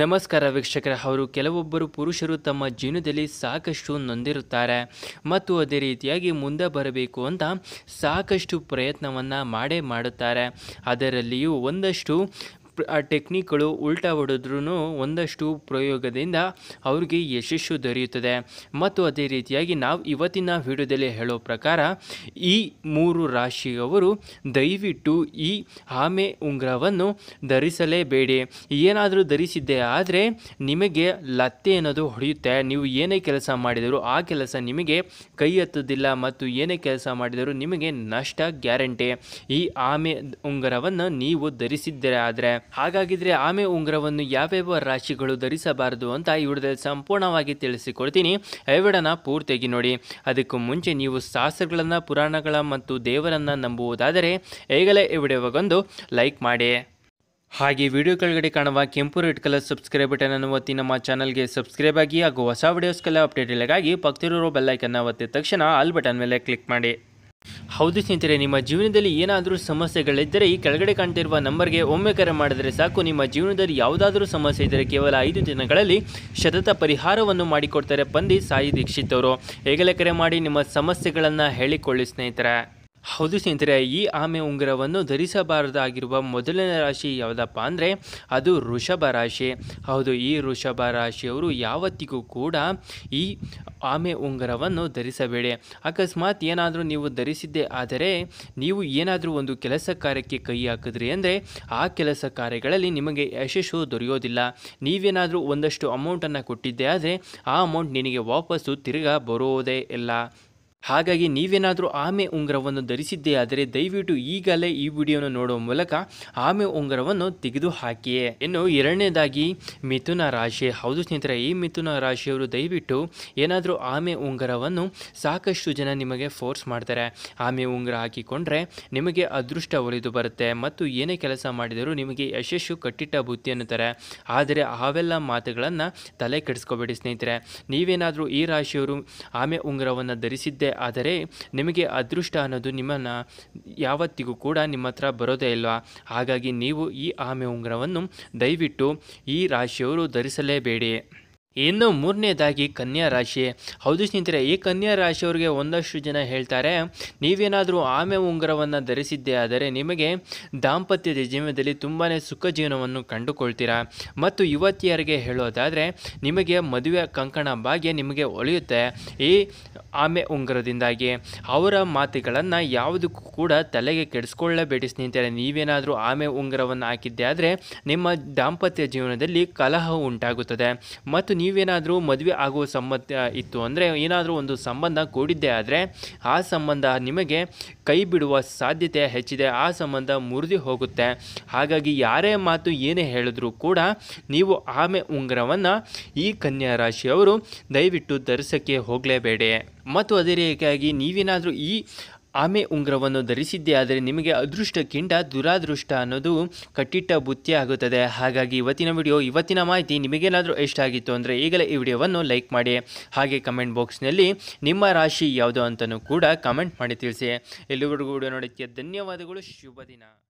ನಮಸ್ಕಾರ ವೀಕ್ಷಕರ ಅವರು ಕೆಲವೊಬ್ಬರು ಪುರುಷರು ತಮ್ಮ ಜೀವನದಲ್ಲಿ ಸಾಕಷ್ಟು ನೊಂದಿರುತ್ತಾರೆ ಮತ್ತು ಅದೇ ರೀತಿಯಾಗಿ ಮುಂದೆ ಬರಬೇಕು ಅಂತ ಸಾಕಷ್ಟು ಪ್ರಯತ್ನವನ್ನು ಮಾಡೇ ಮಾಡುತ್ತಾರೆ ಅದರಲ್ಲಿಯೂ ಒಂದಷ್ಟು ಟೆಕ್ನಿಕ್ಗಳು ಉಲ್ಟಾ ಹೊಡೆದ್ರೂ ಒಂದಷ್ಟು ಪ್ರಯೋಗದಿಂದ ಅವ್ರಿಗೆ ಯಶಸ್ಸು ದೊರೆಯುತ್ತದೆ ಮತ್ತು ಅದೇ ರೀತಿಯಾಗಿ ನಾವು ಇವತ್ತಿನ ವಿಡಿಯೋದಲ್ಲಿ ಹೇಳೋ ಪ್ರಕಾರ ಈ ಮೂರು ರಾಶಿಯವರು ದಯವಿಟ್ಟು ಈ ಆಮೆ ಉಂಗುರವನ್ನು ಧರಿಸಲೇಬೇಡಿ ಏನಾದರೂ ಧರಿಸಿದ್ದೇ ಆದರೆ ನಿಮಗೆ ಲತ್ತೆ ಅನ್ನೋದು ಹೊಡೆಯುತ್ತೆ ನೀವು ಏನೇ ಕೆಲಸ ಮಾಡಿದರೂ ಆ ಕೆಲಸ ನಿಮಗೆ ಕೈ ಎತ್ತದಿಲ್ಲ ಮತ್ತು ಏನೇ ಕೆಲಸ ಮಾಡಿದರೂ ನಿಮಗೆ ನಷ್ಟ ಗ್ಯಾರಂಟಿ ಈ ಆಮೆ ಉಂಗುರವನ್ನು ನೀವು ಧರಿಸಿದ್ದರೆ ಆದರೆ ಹಾಗಾಗಿದ್ರೆ ಆಮೆ ಉಂಗುರವನ್ನು ಯಾವ್ಯಾವ ರಾಶಿಗಳು ಧರಿಸಬಾರದು ಅಂತ ಈ ವಿಡಿಯೋದಲ್ಲಿ ಸಂಪೂರ್ಣವಾಗಿ ತಿಳಿಸಿಕೊಡ್ತೀನಿ ಎವಿಡನ ಪೂರ್ತಿಯಾಗಿ ನೋಡಿ ಅದಕ್ಕೂ ಮುಂಚೆ ನೀವು ಶಾಸ್ತ್ರಗಳನ್ನು ಪುರಾಣಗಳ ಮತ್ತು ದೇವರನ್ನು ನಂಬುವುದಾದರೆ ಈಗಲೇ ಈ ವಿಡಿಯೋಗೊಂದು ಲೈಕ್ ಮಾಡಿ ಹಾಗೆ ವಿಡಿಯೋ ಕೆಳಗಡೆ ಕಾಣುವ ಕೆಂಪು ರೆಡ್ ಕಲರ್ ಸಬ್ಸ್ಕ್ರೈಬ್ ಬಟನ್ ಅನ್ನು ಒತ್ತಿ ನಮ್ಮ ಚಾನಲ್ಗೆ ಸಬ್ಸ್ಕ್ರೈಬ್ ಆಗಿ ಹಾಗೂ ಹೊಸ ವಿಡಿಯೋಸ್ಗೆಲ್ಲ ಅಪ್ಡೇಟ್ ಇಲ್ಲಗಾಗಿ ಪಕ್ಕದಲ್ಲಿರೋ ಬೆಲ್ಲೈಕನ್ನು ಒತ್ತಿದ ತಕ್ಷಣ ಆಲ್ ಬಟನ್ ಮೇಲೆ ಕ್ಲಿಕ್ ಮಾಡಿ ಹೌದು ಸ್ನೇಹಿತರೆ ನಿಮ್ಮ ಜೀವನದಲ್ಲಿ ಏನಾದರೂ ಸಮಸ್ಯೆಗಳಿದ್ದರೆ ಈ ಕೆಳಗಡೆ ಕಾಣ್ತಿರುವ ನಂಬರ್ಗೆ ಒಮ್ಮೆ ಕರೆ ಮಾಡಿದರೆ ಸಾಕು ನಿಮ್ಮ ಜೀವನದಲ್ಲಿ ಯಾವುದಾದರೂ ಸಮಸ್ಯೆ ಇದ್ದರೆ ಕೇವಲ ಐದು ದಿನಗಳಲ್ಲಿ ಸತತ ಪರಿಹಾರವನ್ನು ಮಾಡಿಕೊಡ್ತಾರೆ ಪಂದಿ ಸಾಯಿ ದೀಕ್ಷಿತ್ ಅವರು ಈಗಲೇ ಕರೆ ಮಾಡಿ ನಿಮ್ಮ ಸಮಸ್ಯೆಗಳನ್ನು ಹೇಳಿಕೊಳ್ಳಿ ಸ್ನೇಹಿತರೆ ಹೌದು ಸ್ನೇಹಿತರೆ ಈ ಆಮೆ ಉಂಗುರವನ್ನು ಧರಿಸಬಾರದಾಗಿರುವ ಮೊದಲನೇ ರಾಶಿ ಯಾವುದಪ್ಪ ಅಂದರೆ ಅದು ವೃಷಭ ರಾಶಿ ಹೌದು ಈ ವೃಷಭ ರಾಶಿಯವರು ಯಾವತ್ತಿಗೂ ಕೂಡ ಈ ಆಮೆ ಉಂಗುರವನ್ನು ಧರಿಸಬೇಡಿ ಅಕಸ್ಮಾತ್ ಏನಾದರೂ ನೀವು ಧರಿಸಿದ್ದೆ ಆದರೆ ನೀವು ಏನಾದರೂ ಒಂದು ಕೆಲಸ ಕಾರ್ಯಕ್ಕೆ ಕೈ ಹಾಕಿದ್ರಿ ಅಂದರೆ ಆ ಕೆಲಸ ಕಾರ್ಯಗಳಲ್ಲಿ ನಿಮಗೆ ಯಶಸ್ಸು ದೊರೆಯೋದಿಲ್ಲ ನೀವೇನಾದರೂ ಒಂದಷ್ಟು ಅಮೌಂಟನ್ನು ಕೊಟ್ಟಿದ್ದೆ ಆದರೆ ಆ ಅಮೌಂಟ್ ನಿನಗೆ ವಾಪಸ್ಸು ತಿರುಗಾ ಬರೋದೇ ಇಲ್ಲ ಹಾಗಾಗಿ ನೀವೇನಾದರೂ ಆಮೆ ಉಂಗುರವನ್ನು ಧರಿಸಿದ್ದೇ ಆದರೆ ದಯವಿಟ್ಟು ಈಗಲೇ ಈ ವಿಡಿಯೋನ ನೋಡುವ ಮೂಲಕ ಆಮೆ ಉಂಗುರವನ್ನು ತೆಗೆದು ಹಾಕಿಯೇ ಇನ್ನು ಎರಡನೇದಾಗಿ ಮಿಥುನ ರಾಶಿ ಹೌದು ಸ್ನೇಹಿತರೆ ಈ ಮಿಥುನ ರಾಶಿಯವರು ದಯವಿಟ್ಟು ಏನಾದರೂ ಆಮೆ ಉಂಗರವನ್ನು ಸಾಕಷ್ಟು ಜನ ನಿಮಗೆ ಫೋರ್ಸ್ ಮಾಡ್ತಾರೆ ಆಮೆ ಉಂಗುರ ಹಾಕಿಕೊಂಡ್ರೆ ನಿಮಗೆ ಅದೃಷ್ಟ ಒಲಿದು ಬರುತ್ತೆ ಮತ್ತು ಏನೇ ಕೆಲಸ ಮಾಡಿದರೂ ನಿಮಗೆ ಯಶಸ್ಸು ಕಟ್ಟಿಟ್ಟ ಬುತ್ತಿ ಅನ್ನುತ್ತಾರೆ ಆದರೆ ಅವೆಲ್ಲ ಮಾತುಗಳನ್ನು ತಲೆ ಕೆಡಿಸ್ಕೋಬೇಡಿ ಸ್ನೇಹಿತರೆ ನೀವೇನಾದರೂ ಈ ರಾಶಿಯವರು ಆಮೆ ಉಂಗುರವನ್ನು ಧರಿಸಿದ್ದೇ ಆದರೆ ನಿಮಗೆ ಅದೃಷ್ಟ ಅನ್ನೋದು ನಿಮ್ಮನ್ನು ಯಾವತ್ತಿಗೂ ಕೂಡ ನಿಮ್ಮ ಹತ್ರ ಬರೋದೇ ಇಲ್ವಾ ಹಾಗಾಗಿ ನೀವು ಈ ಆಮೆ ಉಂಗುರವನ್ನು ದಯವಿಟ್ಟು ಈ ರಾಶಿಯವರು ಧರಿಸಲೇಬೇಡಿ ಇನ್ನು ಮೂರನೇದಾಗಿ ಕನ್ಯಾ ರಾಶಿ ಹೌದು ಸ್ನೇಹಿತರೆ ಈ ಕನ್ಯಾ ರಾಶಿಯವರಿಗೆ ಒಂದಷ್ಟು ಜನ ಹೇಳ್ತಾರೆ ನೀವೇನಾದರೂ ಆಮೆ ಉಂಗುರವನ್ನು ಧರಿಸಿದ್ದೇ ಆದರೆ ನಿಮಗೆ ದಾಂಪತ್ಯದ ಜೀವನದಲ್ಲಿ ತುಂಬಾ ಸುಖ ಜೀವನವನ್ನು ಕಂಡುಕೊಳ್ತೀರಾ ಮತ್ತು ಯುವತಿಯರಿಗೆ ಹೇಳೋದಾದರೆ ನಿಮಗೆ ಮದುವೆ ಕಂಕಣ ಭಾಗ್ಯ ನಿಮಗೆ ಒಲಿಯುತ್ತೆ ಈ ಆಮೆ ಉಂಗುರದಿಂದಾಗಿ ಅವರ ಮಾತುಗಳನ್ನು ಯಾವುದಕ್ಕೂ ಕೂಡ ತಲೆಗೆ ಕೆಡಿಸ್ಕೊಳ್ಳಬೇಡಿ ಸ್ನೇಹಿತರೆ ನೀವೇನಾದರೂ ಆಮೆ ಉಂಗರವನ್ನು ಹಾಕಿದ್ದೆ ಆದರೆ ನಿಮ್ಮ ದಾಂಪತ್ಯ ಜೀವನದಲ್ಲಿ ಕಲಹ ಉಂಟಾಗುತ್ತದೆ ಮತ್ತು ನೀವೇನಾದರೂ ಮದುವೆ ಆಗುವ ಸಂಬಂಧ ಇತ್ತು ಅಂದರೆ ಏನಾದರೂ ಒಂದು ಸಂಬಂಧ ಕೂಡಿದ್ದೇ ಆದರೆ ಆ ಸಂಬಂಧ ನಿಮಗೆ ಕೈ ಬಿಡುವ ಸಾಧ್ಯತೆ ಹೆಚ್ಚಿದೆ ಆ ಸಂಬಂಧ ಮುರಿದು ಹೋಗುತ್ತೆ ಹಾಗಾಗಿ ಯಾರೇ ಮಾತು ಏನೇ ಹೇಳಿದ್ರೂ ಕೂಡ ನೀವು ಆಮೆ ಉಂಗ್ರವನ್ನ ಈ ಕನ್ಯಾ ರಾಶಿಯವರು ದಯವಿಟ್ಟು ಧರಿಸೋಕ್ಕೆ ಹೋಗಲೇಬೇಡಿ ಮತ್ತು ಅದೇ ರೀತಿಯಾಗಿ ನೀವೇನಾದರೂ ಈ ಆಮೆ ಉಂಗ್ರವನ್ನು ಧರಿಸಿದ್ದೆ ಆದರೆ ನಿಮಗೆ ಅದೃಷ್ಟಕ್ಕಿಂತ ದುರಾದೃಷ್ಟ ಅನ್ನೋದು ಕಟ್ಟಿಟ್ಟ ಬುತ್ತಿ ಆಗುತ್ತದೆ ಹಾಗಾಗಿ ಇವತ್ತಿನ ವಿಡಿಯೋ ಇವತ್ತಿನ ಮಾಹಿತಿ ನಿಮಗೇನಾದರೂ ಇಷ್ಟ ಆಗಿತ್ತು ಅಂದರೆ ಈಗಲೇ ಈ ವಿಡಿಯೋವನ್ನು ಲೈಕ್ ಮಾಡಿ ಹಾಗೆ ಕಮೆಂಟ್ ಬಾಕ್ಸ್ನಲ್ಲಿ ನಿಮ್ಮ ರಾಶಿ ಯಾವುದು ಅಂತಲೂ ಕೂಡ ಕಮೆಂಟ್ ಮಾಡಿ ತಿಳಿಸಿ ಎಲ್ಲಿವರೆಗೂ ವಿಡಿಯೋ ನೋಡೋಕ್ಕೆ ಧನ್ಯವಾದಗಳು ಶುಭ ದಿನ